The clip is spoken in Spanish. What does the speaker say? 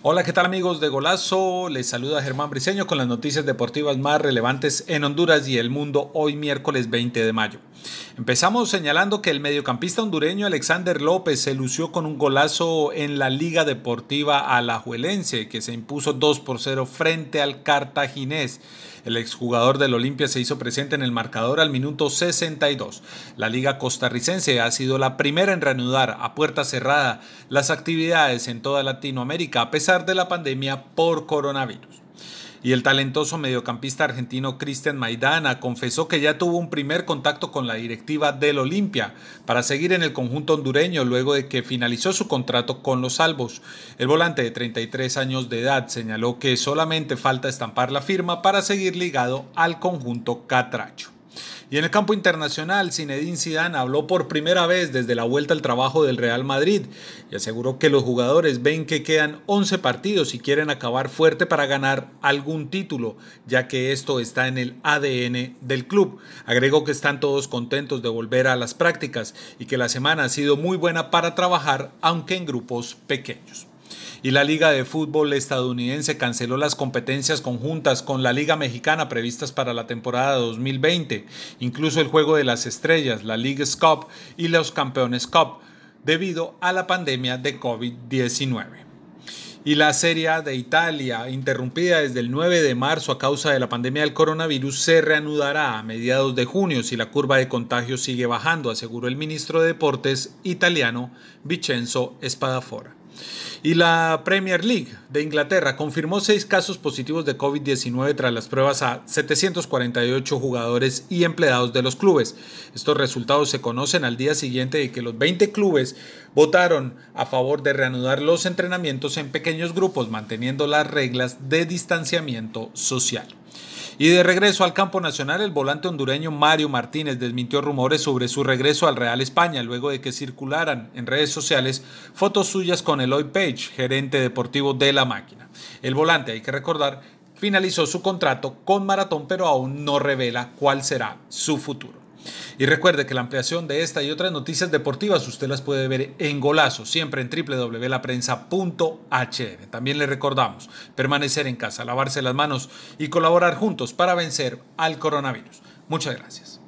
Hola, ¿qué tal amigos de Golazo? Les saluda Germán Briceño con las noticias deportivas más relevantes en Honduras y el mundo hoy miércoles 20 de mayo. Empezamos señalando que el mediocampista hondureño Alexander López se lució con un golazo en la Liga Deportiva Alajuelense, que se impuso 2 por 0 frente al cartaginés. El exjugador del Olimpia se hizo presente en el marcador al minuto 62. La Liga Costarricense ha sido la primera en reanudar a puerta cerrada las actividades en toda Latinoamérica a pesar de la pandemia por coronavirus y el talentoso mediocampista argentino Cristian Maidana confesó que ya tuvo un primer contacto con la directiva del Olimpia para seguir en el conjunto hondureño luego de que finalizó su contrato con los Salvos. El volante de 33 años de edad señaló que solamente falta estampar la firma para seguir ligado al conjunto catracho. Y en el campo internacional, Zinedine Zidane habló por primera vez desde la vuelta al trabajo del Real Madrid y aseguró que los jugadores ven que quedan 11 partidos y quieren acabar fuerte para ganar algún título, ya que esto está en el ADN del club. Agregó que están todos contentos de volver a las prácticas y que la semana ha sido muy buena para trabajar, aunque en grupos pequeños. Y la Liga de Fútbol estadounidense canceló las competencias conjuntas con la Liga Mexicana previstas para la temporada 2020, incluso el Juego de las Estrellas, la Ligue Cup y los Campeones Cup, debido a la pandemia de COVID-19 y la Serie A de Italia, interrumpida desde el 9 de marzo a causa de la pandemia del coronavirus, se reanudará a mediados de junio si la curva de contagio sigue bajando, aseguró el ministro de Deportes italiano Vincenzo Spadafora. Y la Premier League de Inglaterra confirmó seis casos positivos de COVID-19 tras las pruebas a 748 jugadores y empleados de los clubes. Estos resultados se conocen al día siguiente de que los 20 clubes votaron a favor de reanudar los entrenamientos en pequeños grupos manteniendo las reglas de distanciamiento social. Y de regreso al campo nacional, el volante hondureño Mario Martínez desmintió rumores sobre su regreso al Real España luego de que circularan en redes sociales fotos suyas con Eloy Page, gerente deportivo de la máquina. El volante, hay que recordar, finalizó su contrato con Maratón, pero aún no revela cuál será su futuro. Y recuerde que la ampliación de esta y otras noticias deportivas usted las puede ver en Golazo, siempre en www.laprensa.hn. También le recordamos permanecer en casa, lavarse las manos y colaborar juntos para vencer al coronavirus. Muchas gracias.